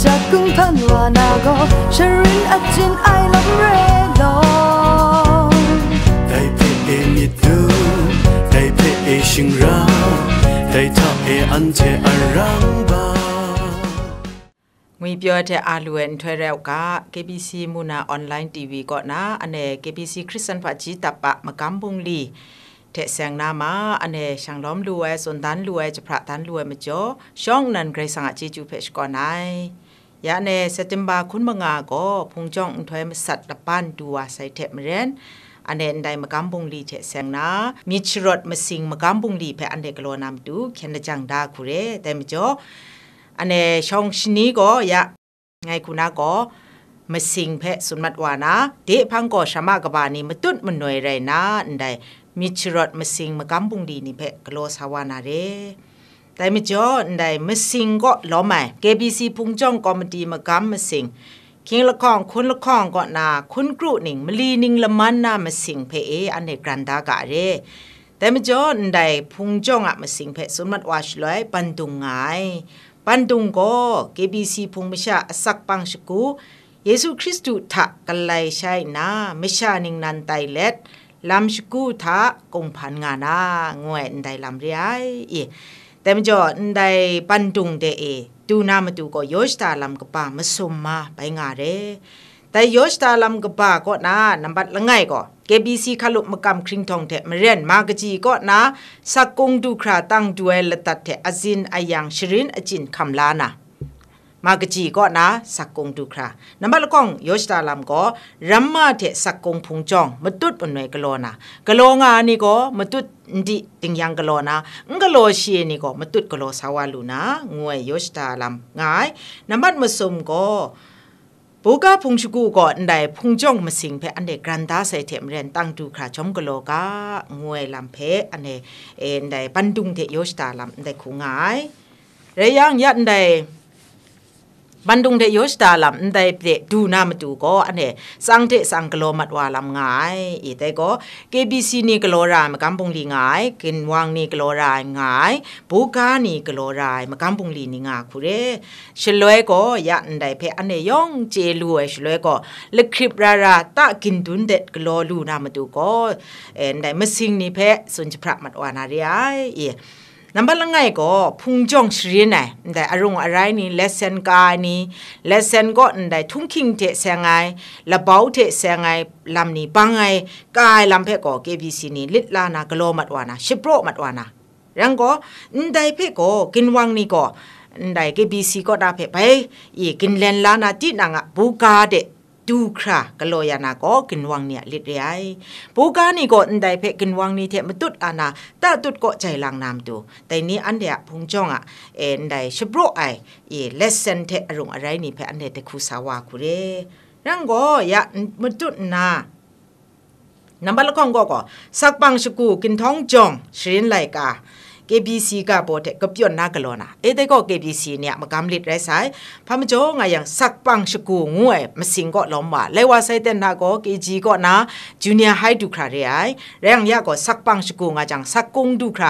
적응변환하고쉐린아진 I love rainbow They pay me through They pay sing round They talk a ante around ငွေပြောတဲ့အလူအန်ထွဲရောက်က KBC မူနာ online TV ကနာအနေ KBC ခရစ်စတန်ဖတ်ကြီးတပ်ပမကမ်ဘုံလီတဲ့ဆ ेंग နာမအနေရှန်လုံးလူဝဲစွန်တန်လူဝဲချပရတန်လူဝဲမကျော်ရှောင်းနန်ဂရေးဆာချီကျူဖက်ရှ်ကောနိုင်ยาเนเซติมบาคุณบงาก็พงจ้องถอยมสัตตะปานดัวใส่เทมเรนอันเดนไดมากำบุงลีเทเสงนะมีชรดมาสิงมากำบุงลีเพอันเดกโลนามดูเคนจังดาคุเรแต่มจ่ออันเนช่องชนีก็ยะไงคุณาก็มาสิงเพสุนมัดวานะเดพังก็ชมากบานีมาตุ้นมันหน่วยไรนะอันใดมีชรดมาสิงมากำบุงลีนี่เพกโลสาวานาเรแต่ไม่จอไดไม่สิงก็ล้อใหม่ KBC พุงจ้องก็มดีมากำมาสิงคิงละครองคุณละครองก็นาคุณกรุหนิงมลีนิงละมันนามาสิงเพเออันเนกรันดากาเรแต่ไม่จอไดพุงจ้องอะมาสิงเพสนมัดวาชลอยปันตุงไงปันตุงก็ี b c พุงมิชาสักปังสกู เยซูคริสต์ทะกันเลยใช่นะไม่ชานิงนันไตเล็ดลำชกูทะกงพันงานางวยใดลำเรียเอแต่มจ่อได้ปันตุงเดเอตูนามตูก็ยศตาลัมกปามสมมาไปงาเรแต่ยศตาลัมกปาก็นานำบัตรละไงก็เกบีซีขลุมกรรมคริงทองเถมาเรียนมากจีก็นะสักกงดูคราตั้งดวละตัดเถอจินอายังชรินอจินคำลานะมากจีก็นะสักกงดูครานับละกองยศตาลามก็รัมมาเถสักกงพุงจองมาตุดปนหน่วยกะโลนะกะโลงานี่ก็มาตุดดิติงยังกะโลนะงกะโลเชียนี่ก็มาตุดกะโลสาวาลูนะงวยยศตาลามง่ายนับมาสมก็ปูกาพงชกูก็อันใดพงจ้องมาสิงเพอันเดกรันตาใส่เถมเรียนตั้งดูคราชมกโลกางวยลำเพอันเดเอ็นใดปันดุงเทโยชตาลำอันใดคุงายระยะงยันใดบันดุงเดยสตาลำได้เปดูนามตูก็อันเนียสังเทสังกโลมัดวาลังไงอีแต่ก็เกบิซีนี่กโลรายมากำปงลีงกินวังนี่กโลรายงปูกานี่กโลรายมากำปงลีนี่งาคุเรชลวยก็ยันได้เพ่อันเนยองเจลวยชลวยก็เลึกคลิปราราตะกินดุนเด็ดกโลรูนามตูก็เอ็นได้มสิงนี่เพ่สุนจพระมัดวานาเรียเอนั่นบลังไงก็พุ่งจองชรีนไนแต่อารมณ์อะไรนี่เลสเซนกานี่เลสเซนก็ในทุ่งคิงเทเซงไงลาบ่าวเทเซงไงลำนี้บางไงกายลำเพก็เกบีซีนี่ลิลานากลอมัดวานาชิโปรมัดวานารังก็ในเพก็กินวังนี่ก็ในเกบีซีก็ได้เพไปยี่กินเลนลานาจีนังอ่ะบูกาเดดูครากลอยานาก็กินวังเนี่ยลิดเรียปูกานี่ก็อันใดเพกินวังนี่เทมตุดอานาตาตุดก็ใจลังนามดูแต่นี้อันเดียพุงจ้องอ่ะเอ็นใดชบโรไอเอเลสเซนเทอรุงอะไรนี่เพอันเดียคูสาวาคุเรรังก็ยะมตุดนานับบัลลองก็ก็สักปังสกูกินท้องจ้องชรินไลกา KBC ကပေါ်တဲ့ကပြတ်နာကလောနာအေတဲ့ကော KBC เนี่ยမကမ်လစ်ရဲဆိုင်ဖမကြောငါယံစက်ပန့်ရှကူငွေမစင်ကောလောမလဲဝဆိုင်တဲ့နာကော KG ကောနာ Junior High ဒုခရရဲအိုင်ရန်ရကောစက်ပန့်ရှကူငါจังစက်ကုံဒုခရ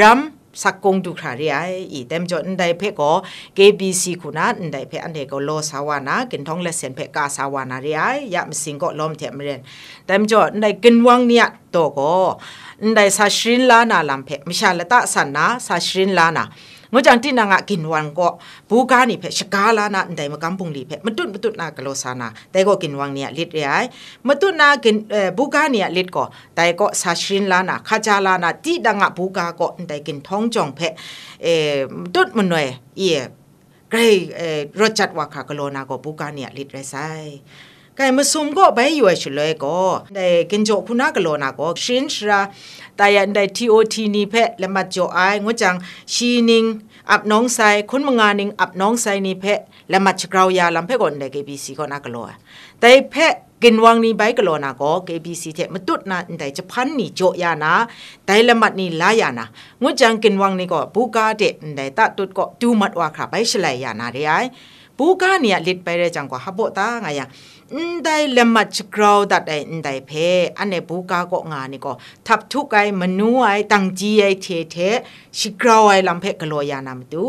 ရမ်สักกงดูคราเรียอีเต็มจดอันใดเพก็ KBC คุณะอันใดเพอันใดก็โลสาวานะกินท้องและเสียนเพกาสาวานะเรียยามสิงก็ล้อมเทียมเรียนเต็มจดอันใดกินวังเนี่ยโตก็อันใดซาชรินลานาลำเพมิชาลตะสันนะซาชรินลานางจังที่นางกินวันก็ปูกานี่เพชกาลานะแต่มากำปุงลีเพมาตุนมาตุนนากโลสานาแต่ก็กินวังเนี่ยลิดเลียมาตุนนากินปูกาเนี่ยลิดก็แต่ก็ซาชินลานะข้าจาลานะที่ดังปูกาก็แต่กินท้องจองเพเอตุนมันหน่วยเอีใกรรจัดว่าขากโลนาก็ปูกาเนี่ยลิดยใช่กมမဆုံကောဘဲရွယ်ချလွဲကောဒဲคุณဂျိုခုนာกလောနာကောရှင်ไှရทีာယทีဒဲ TOT နီဖက်လမတ်ဂျိจังชีนิงอับน้องไซคนมงานิงอับน้องไซนี่เพะและมัชกราวยาลำเพะก่อนในีซีก็นักลัวแต่เพะกินวังนี้ใบกลัวนะก็ีซีเทมตุดนะแต่จะพันนี่โจยานะแต่ละมัดนี่ลายานะงูจังกินวังนี่ก็ปูกาเดแต่ตาตุดก็ดูมัดว่าครับไปเฉลยยานะเรียปูกาเนี่ยลิดไปเรจังกว่าฮับโบตาไงยาได้เลมัดกราวดัดไอ้ได้เพอันเนบูกากงานนี่ก็ทับทุกไอ้มนูไอ้ตังจีไอ้เทเทชิกราวไอ้ลำเพกลอยานามดู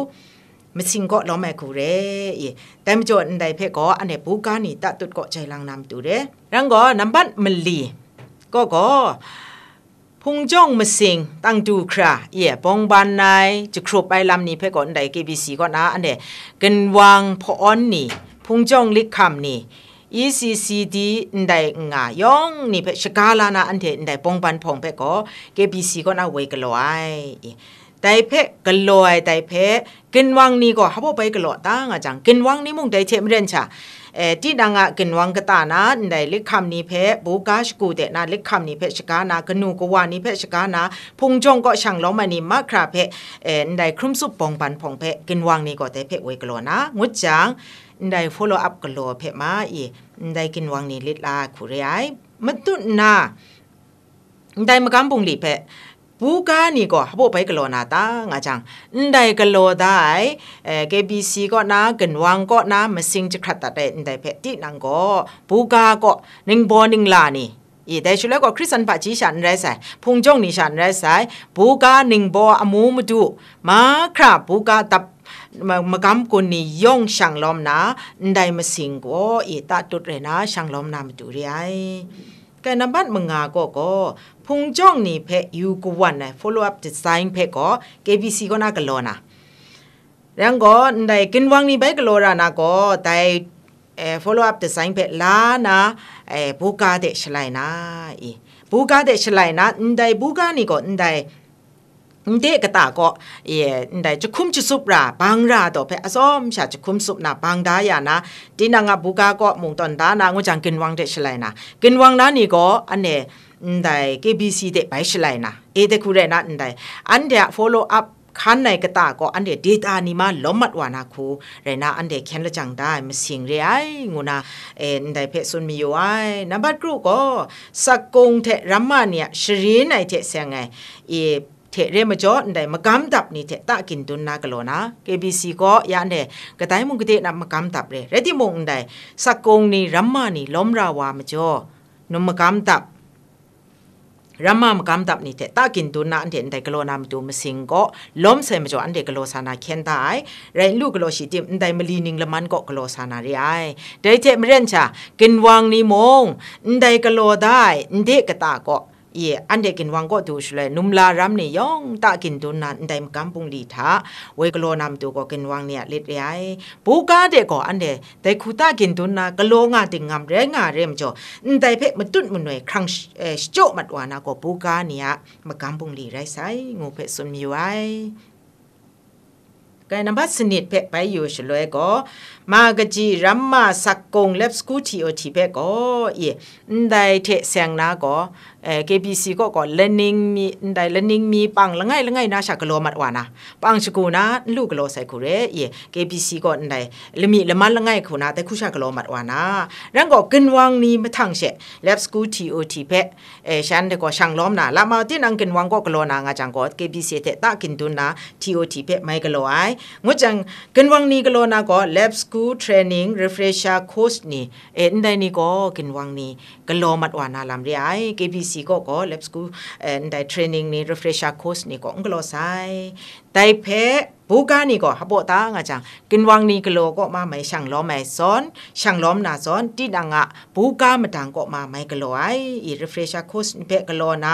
มิสิงก็လောမဲခคရเรေးแต่ကมောန်ဒိုင်ဖက်นေนအနေဘူကာနီတตုด်ကောချိใจ်ังนးနั်เူရรังก็นာနံပါတ်မလီကေพุงจ้องมาสิงตั้งดูคราเย่ปองบานนายจะครบไปลำนี้เพ่ก่อนใดกีบีสีก่อนนะอันเดกันวางพออ้อนนี่ พุงจ้องลิกคำนี่ ECCD นไดงายองนี่เป็สกาลานาอันเทนไดปงปันพองเป็ก็ีซีก็น่าเวกลอยแต่เพกลอยแต่เพกินวังนี่ก็ฮับไปกลอตั้งอาจารย์กินวังนี่มุ่งไดเทมเรนชาเอที่ดังอ่ะกินวังกตานะในลิคำนี้เพบูกาสกูเดนะลิคำนี้เพชกานากนูกวานี่เพชกานาพุงจงก็ช่างล้อมานี่มาคราเพเอในครุมสุปปองปันพองเพกินวังนี่ก็แต่เพเวกลอนะงดจังได้ follow up กโลเพมาอีได้กินวังนี่ลิลาคุเรไอมันตุนาได้มากำบุงลีเพผู้กานี่ก็ฮับไปกโลนาตางาจังได้กโลได้เอ่บีซีก็นะกินวังก็นะมาสิงจะขัดตัดได้ได้เพตินังก็ผู้กาก็นิงบอนิงลานี่อีแต่ชุแลก็คริสตันปัจจิฉันไรสายพุงจ้องนี่ฉันไรสายผู้กาหนึ่งบออมูมาดูมาครับผู้กาตับมากำกุนีย่องช่างล้อมนะได้มาสิงก็อีตาตุดเรนะช่างล้อมนามตุเรียไอแกนบัดมงอาโก็ก็พุงจ้องนี่เพยูกวันนะ follow up design เพก็ KBC ก็น่ากลัวนะแล้วก็ได้กินวังนี่ไปกลัวรานะก็ได้เอ่อ follow up design เพลานะเอ่อบูกาเดชไลนะอีบูกาเดชไลนะได้บูกานี่ก็ได้เด็กก็ตาก็เย่ได้จะคุ้มชุบระบางระดอกเพอซ้อมชาจะคุ้มสุบนะบางได้ยานะที่นางบุกาก็มุงตอนด้านางจังกินวังเดชเลยนะกินวังนั้นนี่ก็อันเนี่ยได้กบีซีเดไปเชลัยนะเอเดคุเรนะนได้อันเดีย f o l l ่ w up ขันในกระตาก็อันเดียดานิมาล้มมัดวานาคูเรนาอันเดียแขนละจังได้มาเสียงเรียงูนาเอไดเพศุนมีอยู่ไอ้นับบัดกูก็สกงเทรัมมาเนียชรีในเทเสียงไงเอเทเรมจ่อใด้มากำตับนี่เทตากินตุนนากลนะ KBC ก็ยานเดกระต่ายมุงกเตนะมากำตับเลยเรติมงใดสักงนี่รัมมานี่ล้มราวามจ่อนมมากำตับรัมมามกำตับนี่เทตากินตุนนาอันเดนไดกลนามตัวมสิงก็ล้มเสมจ่ออันเดกลสานาเคนตายรรลูกลอชิติมใดมลีนิงละมันก็กลสานาเรียไดเทมเรนชากินวางนี่มงใดกลได้เดกตาก็เยอันเด็กินวังก็ดูชเลยนุมลารัมเนี่ยงตากินตุนนันได้มกำปุงดีท้าเวกโลนำตัวก็กินวังเนี่ยเล็ดย้ายปูกาเด็กก็อันเดแต่คูตากินตุนนากโลงาติงงามเรงาเรียมจ่อแต่เพ่มันตุนมันหน่วยครั้งเอชโจมัดวานาก็ปูกาเนี่ยมากำปุงดีไรไซงูเพ่สุนมีไว้กานบัสนิดเพปไปอยู่ชลวยก็มากจีรัมมาสักกงเล็บสกูทีโอทีเพปก็เอได้เทเสียงนาก็เอ่อ KBC ก็ก่อ็ l e a น n i n งมีไใน l e a น n i n งมีปังละไงละไงนะชากกลมัดว่านะปังชกกูนะ ลูกกลัวใส่กุเร่เอ่อ KBC ก่อนไดเรามีละมันละไงคุณนะแต่คุชากกลมัดว่านะแล้วก็กินวังนี้มาทั้งเช่ lab s c h ทีโอทีเพ่เอ่อฉันเด็กก็ช่างล้อมนะแล้วมาที่นั่งกินวังก็กลัวนะงาจังก็ KBC เตะตากินดูนะทีโอทีเพ่ไม่กลัวไอ้งูจังกินวังนี้กลัวนะก็ l ล็บสกู o l t r น i n ง n g r e ร r e s h e r c o u r s นี่เอ่ได้นี่ก็กินวังนี้กลัวมัดว่านะลำเรียไอ้ KBC si go go lab school and i training ni refresher course ni ko nglo sai tai phe บูกานี่ก็ฮับโบตางาจัง กินวังนี่กโลก็มาไม่ช่างล้อมไม่ซ้อน ช่างล้อมนาซ้อนที่ดังอ่ะบูกามดังก็มาไม่กโลไออีรีเฟรชคุสนี่เพกโลนะ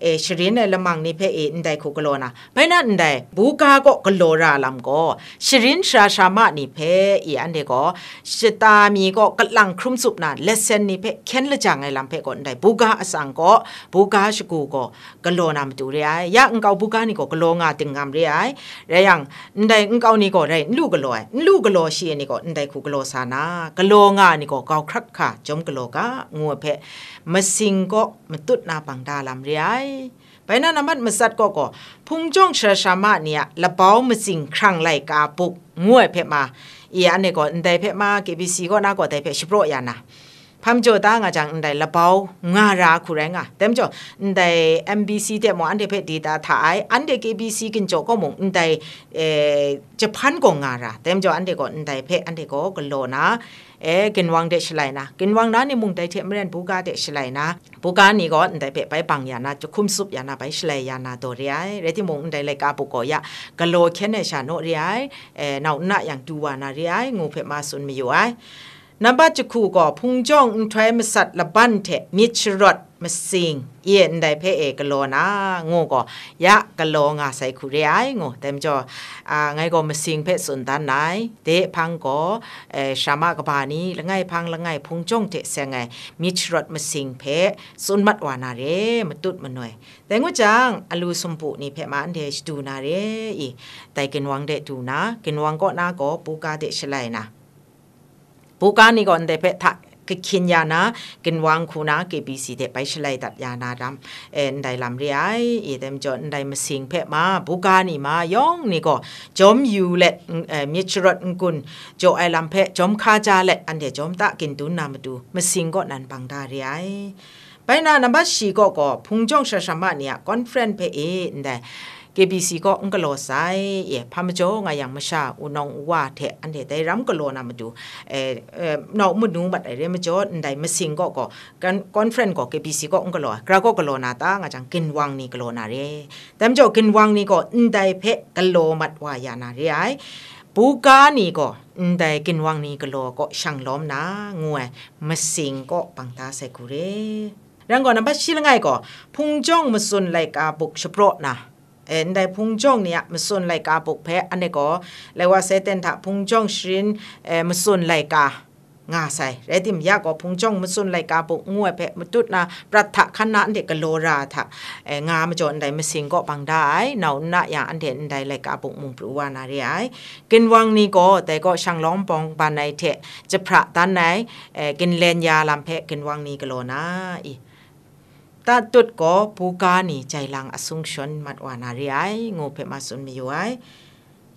เอชรินในละมังนี่เพเอนไดคุกโลนะไม่นั่นไดบูกาก็กโลราลำก็ ชรินชาชามะนี่เพอีอันเดก็ชะตามีก็กำลังครุ่มสุบนาเลเซนนี่เพเค็นละจังไงลำเพก็ไดบูกาอสังก็บูกาชกูก็กโลนามตูเรียยะอังกาบูกานี่ก็กโลงาติงงามเรียยังนได้เกานี่ก็ได้ลูกก็โลไอ้ลูกกะโลชีนี่ก็ได้คุกะโลสานากะโลงานี่ก็กาครักค่ะจมกะโลกะงัวเพะมาสิงก็มาตุดนาปังดาลามเรียไปนั่นนะมันมาสัตก็ก็พุงจ้องเชชามาเนี่ยละเปามาสิงครั้งไรกาปุกงวยเพะมาอีอันนี้ก็ได้เพะมาเก k b ีก็น่าก็ได้เพะชิโปรยานะพามโจตางาจังอันใดละเปางาราคุแรงอ่ะเต็มจออันใด MBC เดมออันเดเพดีตาถ่ายอันเด KBC กินจอก็มงอันใดเอจะพันกงาราเต็มจออันเดก็อันใดเพอันเดก็กลโลนะเอกินวังเดชไลนะกินวังนั้นในมุงไดเทมเรียนปูกาเดชไลนะปูกานี่ก็อันใดเพไปปังยานาจะคุมซุปยานาไปชไลยานาตัวเรียเรที่มุงอันใดเลยกาปูกอยะกโลแค่นชาโนเรียเอ่นาหน้าอย่างดูวานาเรียงูเพมาสุนมีอยู่ไอนับาจะคู่ก่อพุงจ้องอุ้งทยมสัตละบันเทนิชรดมาสิงเอียนได้เพเอกโลนะงูก็ยะกโลงาใส่คุเรียไองูเต็มจออ่าไงก็มาสิงเพสุนตานไหนเตะพังก็เอชามากบานีละไงพังละไงพุงจ้องเทเสงไงมิชรดมาสิงเพสุนมัดวานาเรมาตุดมาหน่อยแต่งูจังอลูสมปุนี่เพมาอันเดชดูนาเรอีแต่กินวังเดดูนะกินวังก็นาก็ปูกาเดชไลนะปูกานี่ก่อนเดเพทะกินยานะกินวางคูนะกีบีสีเดไปชลัยตัดยานาดำเอ็นได้ลำเรียอีเดมจนได้มาสิงเพะมาปูกานี่มาย่องนี่ก็จอมอยู่เล็อมิชรดกุนโจไอลำเพะจอมคาจาเละอันเดจอมตะกินตุนนามาดูมาสิงก็นันปังดาเรียไปนานับชีก็ก็พุงจ้องชะชมาเนี่ยคอนเฟรนเพเอ็นได้บีซีก็อุงกโลไซเอ๋พามโจงายังมชาอุนองว่าเทอันเดได้รำกโลนามาดู เอ่อนอกมุนูบัดไอเรมโจนได้มาสิงก็ก็กันคอนเฟรนก็บีซีก็อุงกโลกราก็กโลนาตางาจังกินวังนี่กโลนาเรแต่มโจกินวังนี่ก็อันได้เพะกโลมัดวายานาเรไอปูกานี่ก็แต่กินวังนี้ก็โลก็ช่างล้อมนะงววมาสิงก็ปังตาใส่กูเร่รังก่อนนับชิลงก็พุงจ้องมาสุนไลกาบุกชโปรนะเอ็นได้พุ่งจ้องเนี่ยมันส่วนไหลกาปกแพ้อันนี้ก็เลยว่าเซเตนทาพุ่งจ้องชิินเอ็อมส่วนไหลกางาใส่ไรติมยากก็พุ่งจ้องมันสวนไลกาปกงวยแพ้มันตุดนะประทะคณะเด็กกโลราทะเองามาจนใดมาสิงก็บังได้เนาหน้าอย่างอันเด่นใดไลกาปกมุงปลุวานาเรียกินวังนี้ก็แต่ก็ช่างล้อมปองบานในเทะจะพระตันไหนเอกินเลนยาลำแพะกินวังนี้กโลนะอีตาตุดก็ปูกานี่ใจลังอสุงชนมัดวานารีไองูเพมาสุนมีอยู่ไอ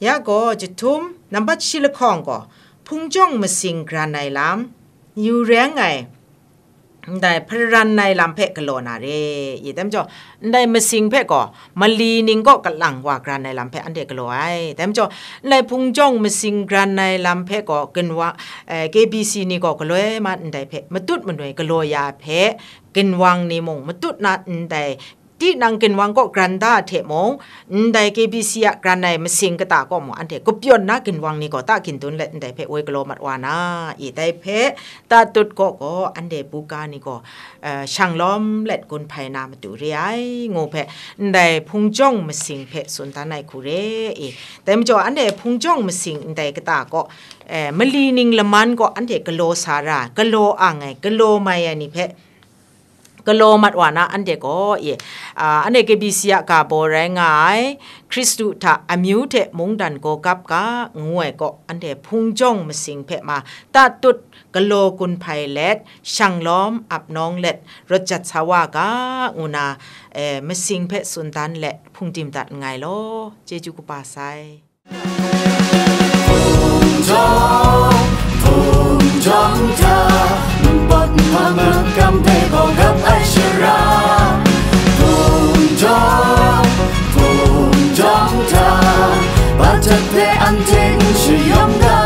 ยาก็จะทุ่มนับบัดชิลคองก็พุงจ้องมาสิงกรานในลำอยู่แรงไงได้พรันในลำเพกกโลนาเรอีเต็มจ่อได้มาสิงเพกก็มาลีนิงก็กลังว่ากรันในลำเพกอันเดกโลไอเต็มจ่อได้พุงจ้องมาสิงกรันในลำเพกก็กินว่าเอ่อเบีซีนี่ก็กโลมันได้เพมาตุดมันหน่วยกโลยาเพกินวังนี่มงมาตุดนัดได้ตีนังกินวังก็กรันดาเทมงได้เกบิเซียกรันในมัสิงกตาก็มอันเถก็เปียนนะกินวังนี่ก็ตากินตุนเละได้เพอวยกลมัดวานะอีได้เพตาตุดก็ก็อันเดปูกานี่ก็ช่างล้อมเล็ดกุนภายนามาตุเรียงูเพได้พุงจ้องมัสิงเพสุนตาในคูเรเอแต่มจ่ออันเดพุงจ้องมัสิงได้กตาก็เอมลีนิงละมันก็อันเดกโลสาระกโลอ่างไงกโลไมอยนี่เพกโลมัดวานะอันเดก็เอออันเดกบีเสียกาโบแรงไงคริสตุทาอมิวเทมงดันโกกับกางวยก็อันเดพุงจ้องมาสิงเพมาตาตุดกโลกุนไพเลตช่างล้อมอับน้องเล็ดรถจัดชาวากาอุนาเอมาสิงเพสุนตันและพุงจิมตัดไงลอเจจุกุปาไซ o h ta dongta Numpat hamang kam te bogap ai shira Thong ta thong dongta Bachat anh an ting yếm da